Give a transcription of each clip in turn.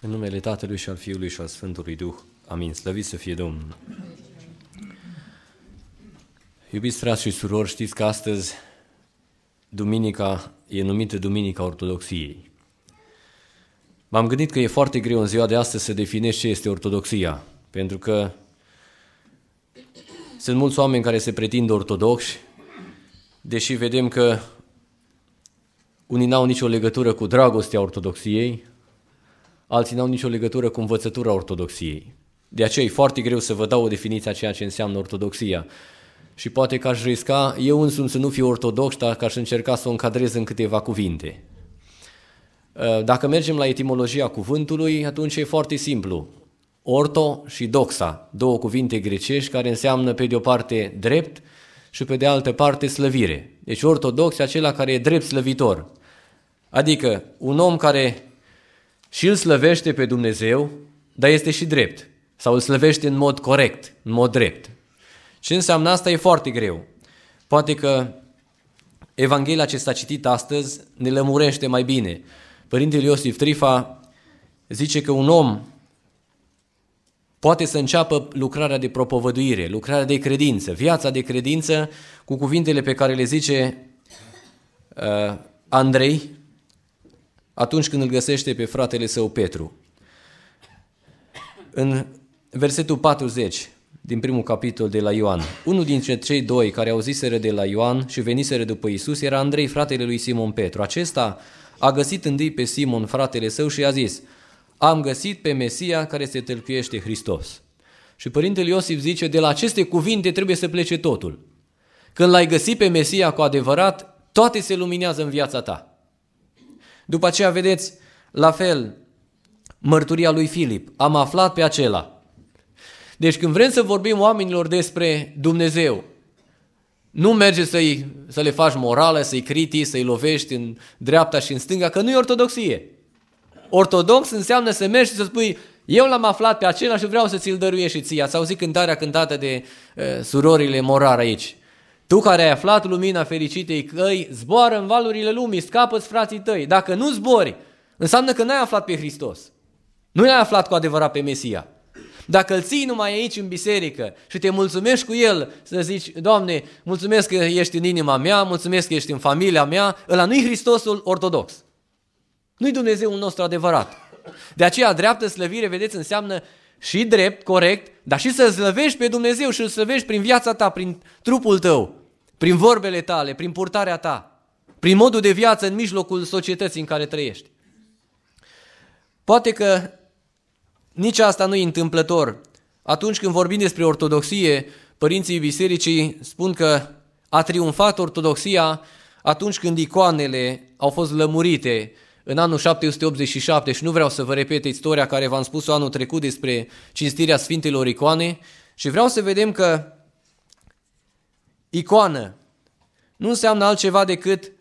În numele Tatălui și al Fiului și al Sfântului Duh. Amin. Slăvit să fie Domnul! Iubiți frați și surori, știți că astăzi duminica e numită Duminica Ortodoxiei. M-am gândit că e foarte greu în ziua de astăzi să definești ce este ortodoxia, pentru că sunt mulți oameni care se pretind ortodoxi, deși vedem că unii n-au nicio legătură cu dragostea ortodoxiei, alții n-au nicio legătură cu învățătura ortodoxiei. De aceea e foarte greu să vă dau o definiție a ceea ce înseamnă ortodoxia. Și poate că aș risca eu însumi să nu fiu ortodox, dar că aș încerca să o încadrez în câteva cuvinte. Ă, dacă mergem la etimologia cuvântului, atunci e foarte simplu. Orto și doxa, două cuvinte grecești care înseamnă pe de o parte drept și pe de altă parte slăvire. Deci ortodox e acela care e drept slăvitor. Adică un om care și îl slăvește pe Dumnezeu, dar este și drept. Sau îl slăvește în mod corect, în mod drept. Ce înseamnă asta e foarte greu. Poate că Evanghelia ce s-a citit astăzi ne lămurește mai bine. Părintele Iosif Trifa zice că un om poate să înceapă lucrarea de propovăduire, lucrarea de credință, viața de credință cu cuvintele pe care le zice uh, Andrei atunci când îl găsește pe fratele său Petru. În versetul 40 din primul capitol de la Ioan. Unul dintre cei doi care auziseră de la Ioan și veniseră după Isus era Andrei, fratele lui Simon Petru. Acesta a găsit întâi pe Simon, fratele său, și a zis, am găsit pe Mesia care se tălcuiește Hristos. Și Părintele Iosif zice, de la aceste cuvinte trebuie să plece totul. Când l-ai găsit pe Mesia cu adevărat, toate se luminează în viața ta. După aceea, vedeți, la fel, mărturia lui Filip, am aflat pe acela. Deci când vrem să vorbim oamenilor despre Dumnezeu, nu merge să să le faci morală, să-i critici, să-i lovești în dreapta și în stânga, că nu e ortodoxie. Ortodox înseamnă să mergi și să spui, eu l-am aflat pe acela și vreau să ți-l dăruie și ție. Ați auzit cântarea cântată de uh, surorile Morar aici. Tu care ai aflat lumina fericitei căi, zboară în valurile lumii, scapă-ți frații tăi. Dacă nu zbori, înseamnă că n-ai aflat pe Hristos. Nu l-ai aflat cu adevărat pe Mesia. Dacă îl ții numai aici în biserică și te mulțumești cu el, să zici, Doamne, mulțumesc că ești în inima mea, mulțumesc că ești în familia mea, ăla nu-i Hristosul ortodox. Nu-i Dumnezeul nostru adevărat. De aceea, dreaptă slăvire, vedeți, înseamnă și drept, corect, dar și să slăvești pe Dumnezeu și să slăvești prin viața ta, prin trupul tău, prin vorbele tale, prin purtarea ta, prin modul de viață în mijlocul societății în care trăiești. Poate că nici asta nu e întâmplător. Atunci când vorbim despre ortodoxie, părinții bisericii spun că a triumfat ortodoxia atunci când icoanele au fost lămurite în anul 787 și nu vreau să vă repet istoria care v-am spus-o anul trecut despre cinstirea Sfintelor Icoane și vreau să vedem că Icoană nu înseamnă altceva decât,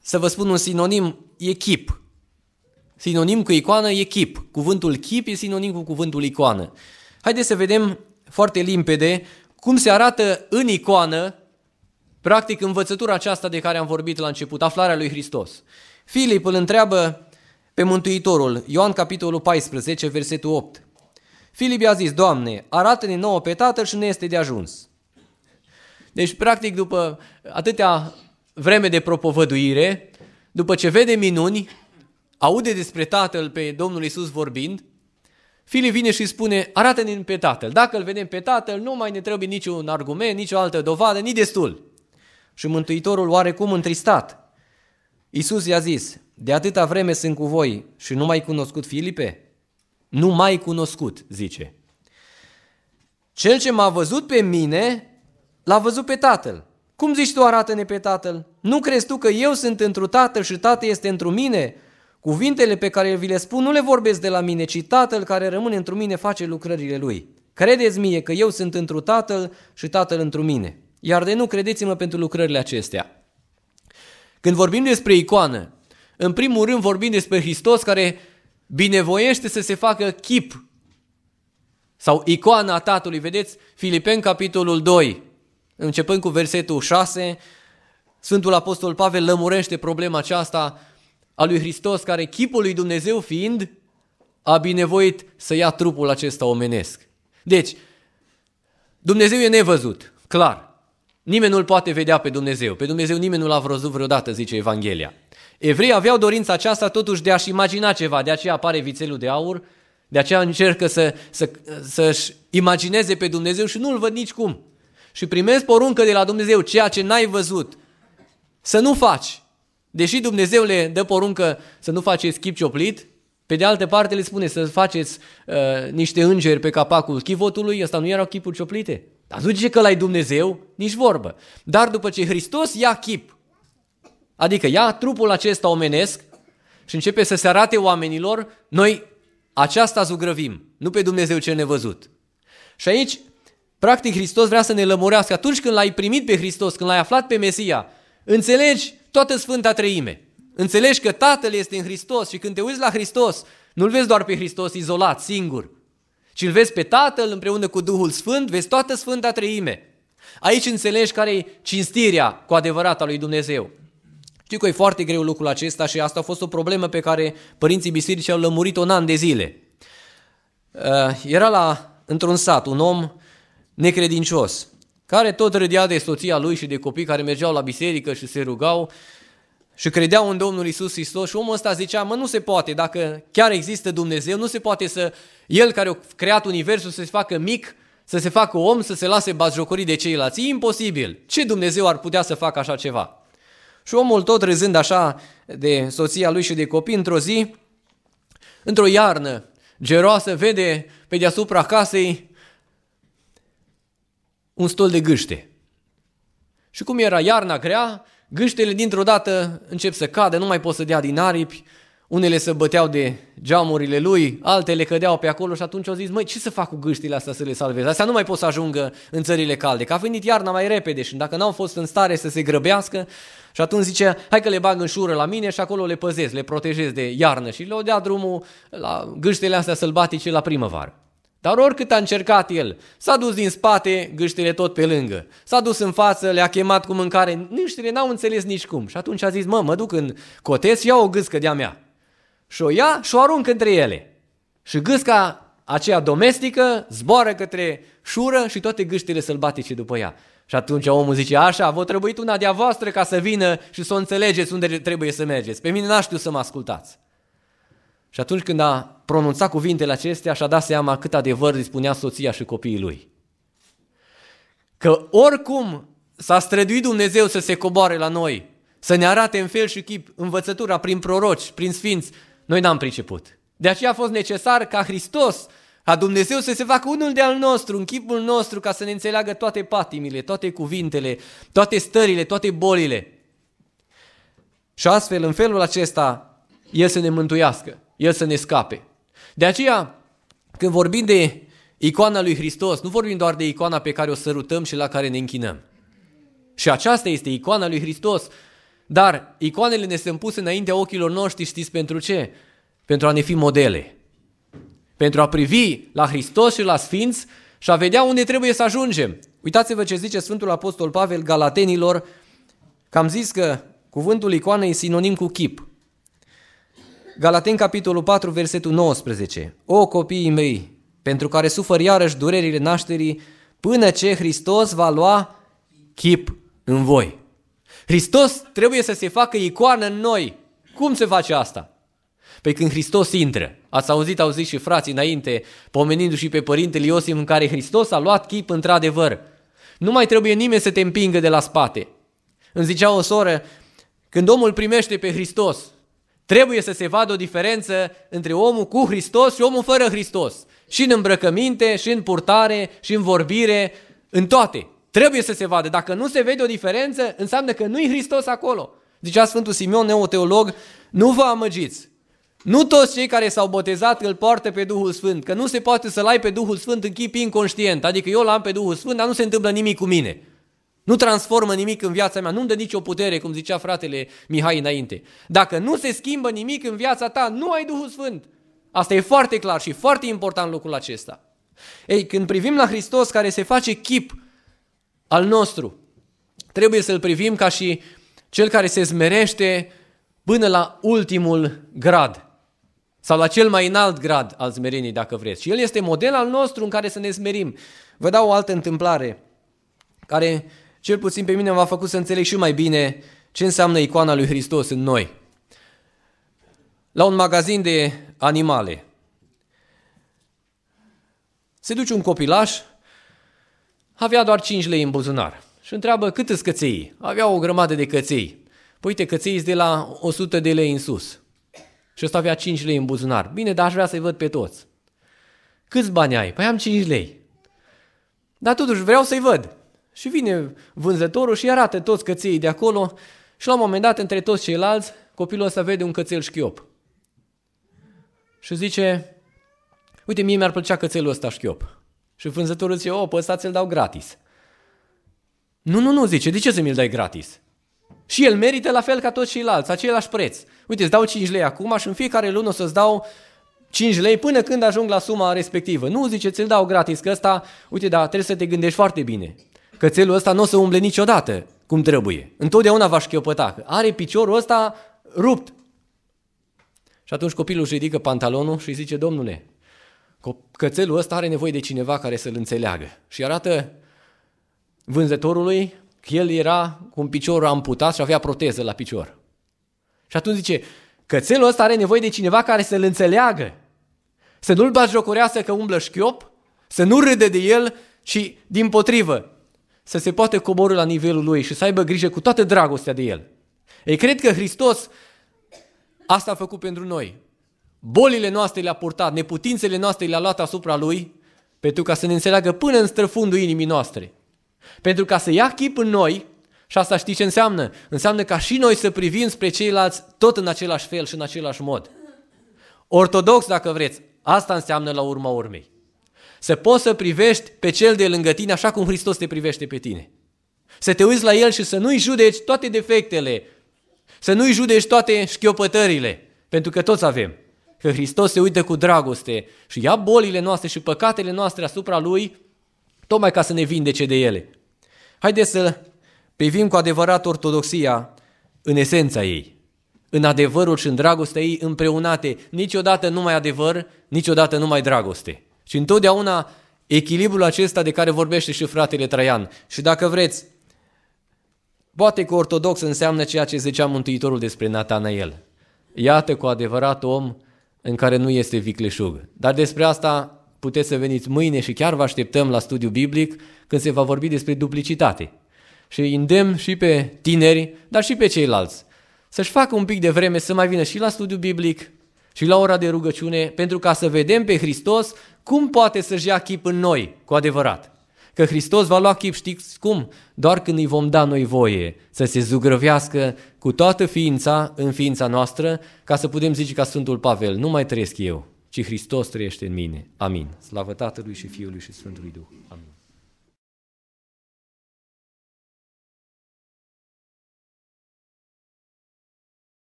să vă spun un sinonim, Echip. Sinonim cu icoană Echip. Cuvântul chip e sinonim cu cuvântul icoană. Haideți să vedem foarte limpede cum se arată în icoană, practic învățătura aceasta de care am vorbit la început, aflarea lui Hristos. Filip îl întreabă pe Mântuitorul, Ioan capitolul 14, versetul 8. Filip i-a zis, Doamne, arată-ne nouă pe Tatăl și ne este de ajuns. Deci, practic, după atâtea vreme de propovăduire, după ce vede minuni, aude despre Tatăl pe Domnul Isus vorbind, Filip vine și spune, arată-ne pe Tatăl. Dacă îl vedem pe Tatăl, nu mai ne trebuie niciun argument, nicio altă dovadă, nici destul. Și Mântuitorul oarecum întristat. Isus i-a zis, de atâta vreme sunt cu voi și nu mai cunoscut Filipe? Nu mai cunoscut, zice. Cel ce m-a văzut pe mine, L-a văzut pe tatăl. Cum zici tu arată-ne pe tatăl? Nu crezi tu că eu sunt întru tatăl și tatăl este întru mine? Cuvintele pe care vi le spun nu le vorbesc de la mine, ci tatăl care rămâne întru mine face lucrările lui. Credeți mie că eu sunt întru tatăl și tatăl întru mine. Iar de nu credeți-mă pentru lucrările acestea. Când vorbim despre icoană, în primul rând vorbim despre Hristos care binevoiește să se facă chip sau icoana Tatălui. Vedeți Filipen capitolul 2, Începând cu versetul 6, Sfântul Apostol Pavel lămurește problema aceasta a lui Hristos, care chipul lui Dumnezeu fiind, a binevoit să ia trupul acesta omenesc. Deci, Dumnezeu e nevăzut, clar. Nimeni nu-L poate vedea pe Dumnezeu. Pe Dumnezeu nimeni nu l-a văzut vreodată, zice Evanghelia. Evrei aveau dorința aceasta totuși de a-și imagina ceva, de aceea apare vițelul de aur, de aceea încercă să, să, să-și imagineze pe Dumnezeu și nu-L văd nicicum și primești poruncă de la Dumnezeu, ceea ce n-ai văzut, să nu faci. Deși Dumnezeu le dă poruncă să nu faceți chip cioplit, pe de altă parte le spune să faceți uh, niște îngeri pe capacul chivotului, ăsta nu erau chipuri cioplite. Dar nu zice că l-ai Dumnezeu, nici vorbă. Dar după ce Hristos ia chip, adică ia trupul acesta omenesc și începe să se arate oamenilor, noi aceasta zugrăvim, nu pe Dumnezeu cel nevăzut. Și aici Practic Hristos vrea să ne lămurească. Atunci când l-ai primit pe Hristos, când l-ai aflat pe Mesia, înțelegi toată Sfânta Treime. Înțelegi că Tatăl este în Hristos și când te uiți la Hristos, nu-L vezi doar pe Hristos izolat, singur, ci îl vezi pe Tatăl împreună cu Duhul Sfânt, vezi toată Sfânta Treime. Aici înțelegi care e cinstirea cu adevărat a lui Dumnezeu. Știu că e foarte greu lucrul acesta și asta a fost o problemă pe care părinții bisericii au lămurit-o un an de zile. Uh, era la, într-un sat un om necredincios, care tot râdea de soția lui și de copii care mergeau la biserică și se rugau și credeau în Domnul Isus Hristos și omul ăsta zicea, mă, nu se poate, dacă chiar există Dumnezeu, nu se poate să El care a creat Universul să se facă mic, să se facă om, să se lase bazjocorii de ceilalți. E imposibil. Ce Dumnezeu ar putea să facă așa ceva? Și omul tot râzând așa de soția lui și de copii, într-o zi, într-o iarnă geroasă, vede pe deasupra casei un stol de gâște. Și cum era iarna grea, gâștele dintr-o dată încep să cadă, nu mai pot să dea din aripi, unele se băteau de geamurile lui, altele cădeau pe acolo și atunci au zis, măi, ce să fac cu gâștile astea să le salvez? Astea nu mai pot să ajungă în țările calde, că a venit iarna mai repede și dacă n-au fost în stare să se grăbească, și atunci zice, hai că le bag în șură la mine și acolo le păzesc, le protejez de iarnă și le au dea drumul la gâștele astea sălbatice la primăvară. Dar oricât a încercat el, s-a dus din spate, gâștile tot pe lângă. S-a dus în față, le-a chemat cu mâncare, gâștile n-au înțeles nici cum. Și atunci a zis, mă, mă duc în cotez și iau o gâscă de-a mea. Și o ia și o arunc între ele. Și gâsca aceea domestică zboară către șură și toate gâștile sălbatice după ea. Și atunci omul zice, așa, vă trebuit una de-a voastră ca să vină și să o înțelegeți unde trebuie să mergeți. Pe mine n-aș să mă ascultați. Și atunci când a pronunțat cuvintele acestea, și-a dat seama cât adevăr dispunea soția și copiii lui. Că oricum s-a străduit Dumnezeu să se coboare la noi, să ne arate în fel și chip învățătura prin proroci, prin sfinți, noi n-am priceput. De aceea a fost necesar ca Hristos, ca Dumnezeu să se facă unul de al nostru, în chipul nostru, ca să ne înțeleagă toate patimile, toate cuvintele, toate stările, toate bolile. Și astfel, în felul acesta, El să ne mântuiască. El să ne scape. De aceea, când vorbim de icoana lui Hristos, nu vorbim doar de icoana pe care o sărutăm și la care ne închinăm. Și aceasta este icoana lui Hristos. Dar icoanele ne sunt puse înaintea ochilor noștri, știți pentru ce? Pentru a ne fi modele. Pentru a privi la Hristos și la Sfinți și a vedea unde trebuie să ajungem. Uitați-vă ce zice Sfântul Apostol Pavel Galatenilor, că am zis că cuvântul icoană e sinonim cu chip. Galaten, capitolul 4, versetul 19. O, copiii mei, pentru care sufăr iarăși durerile nașterii, până ce Hristos va lua chip în voi. Hristos trebuie să se facă icoană în noi. Cum se face asta? Păi când Hristos intră, ați auzit, zis și frații înainte, pomenindu-și pe Părintele Iosif în care Hristos a luat chip într-adevăr. Nu mai trebuie nimeni să te împingă de la spate. Îmi zicea o soră, când omul primește pe Hristos, Trebuie să se vadă o diferență între omul cu Hristos și omul fără Hristos. Și în îmbrăcăminte, și în purtare, și în vorbire, în toate. Trebuie să se vadă. Dacă nu se vede o diferență, înseamnă că nu-i Hristos acolo. Zicea Sfântul Simeon, neoteolog, nu vă amăgiți. Nu toți cei care s-au botezat îl poartă pe Duhul Sfânt, că nu se poate să-L ai pe Duhul Sfânt în chip inconștient. Adică eu l-am pe Duhul Sfânt, dar nu se întâmplă nimic cu mine. Nu transformă nimic în viața mea, nu-mi dă nicio putere, cum zicea fratele Mihai înainte. Dacă nu se schimbă nimic în viața ta, nu ai Duhul Sfânt. Asta e foarte clar și foarte important lucrul acesta. Ei, când privim la Hristos care se face chip al nostru, trebuie să-L privim ca și cel care se zmerește până la ultimul grad sau la cel mai înalt grad al zmerenii, dacă vreți. Și El este model al nostru în care să ne zmerim. Vă dau o altă întâmplare care cel puțin pe mine m-a făcut să înțeleg și mai bine ce înseamnă icoana lui Hristos în noi. La un magazin de animale. Se duce un copilaș, avea doar 5 lei în buzunar și întreabă cât îți căței. Avea o grămadă de căței. Păi uite, căței de la 100 de lei în sus. Și ăsta avea 5 lei în buzunar. Bine, dar aș vrea să-i văd pe toți. Câți bani ai? Păi am 5 lei. Dar totuși vreau să-i văd. Și vine vânzătorul și arată toți căței de acolo și la un moment dat, între toți ceilalți, copilul ăsta vede un cățel șchiop. Și zice, uite, mie mi-ar plăcea cățelul ăsta șchiop. Și vânzătorul zice, o, pe ăsta ți-l dau gratis. Nu, nu, nu, zice, de ce să mi-l dai gratis? Și el merită la fel ca toți ceilalți, același preț. Uite, îți dau 5 lei acum și în fiecare lună o să-ți dau 5 lei până când ajung la suma respectivă. Nu, zice, ți-l dau gratis, că ăsta, uite, dar trebuie să te gândești foarte bine cățelul ăsta nu o să umble niciodată cum trebuie. Întotdeauna va șchiopăta. Are piciorul ăsta rupt. Și atunci copilul își ridică pantalonul și zice, domnule, cățelul ăsta are nevoie de cineva care să-l înțeleagă. Și arată vânzătorului că el era cu un picior amputat și avea proteză la picior. Și atunci zice, cățelul ăsta are nevoie de cineva care să-l înțeleagă. Să nu-l bagiocorească că umblă șchiop, să nu râde de el, ci din potrivă, să se poate coborâ la nivelul lui și să aibă grijă cu toată dragostea de el. Ei cred că Hristos asta a făcut pentru noi. Bolile noastre le-a purtat, neputințele noastre le-a luat asupra lui, pentru ca să ne înțeleagă până în străfundul inimii noastre. Pentru ca să ia chip în noi, și asta știi ce înseamnă? Înseamnă ca și noi să privim spre ceilalți tot în același fel și în același mod. Ortodox, dacă vreți, asta înseamnă la urma urmei. Să poți să privești pe cel de lângă tine așa cum Hristos te privește pe tine. Să te uiți la el și să nu-i judeci toate defectele, să nu-i judeci toate șchiopătările, pentru că toți avem. Că Hristos se uită cu dragoste și ia bolile noastre și păcatele noastre asupra Lui, tocmai ca să ne vindece de ele. Haideți să privim cu adevărat ortodoxia în esența ei în adevărul și în dragostea ei împreunate, niciodată numai adevăr, niciodată numai dragoste. Și întotdeauna echilibrul acesta de care vorbește și fratele Traian. Și dacă vreți, poate că ortodox înseamnă ceea ce zicea Mântuitorul despre Natanael. Iată cu adevărat om în care nu este vicleșug. Dar despre asta puteți să veniți mâine și chiar vă așteptăm la studiu biblic când se va vorbi despre duplicitate. Și îndemn și pe tineri, dar și pe ceilalți să-și facă un pic de vreme să mai vină și la studiu biblic, și la ora de rugăciune pentru ca să vedem pe Hristos cum poate să-și ia chip în noi, cu adevărat. Că Hristos va lua chip, știți cum? Doar când îi vom da noi voie să se zugrăvească cu toată ființa în ființa noastră, ca să putem zice ca Sfântul Pavel, nu mai trăiesc eu, ci Hristos trăiește în mine. Amin. Slavă Tatălui și Fiului și Sfântului Duh. Amin.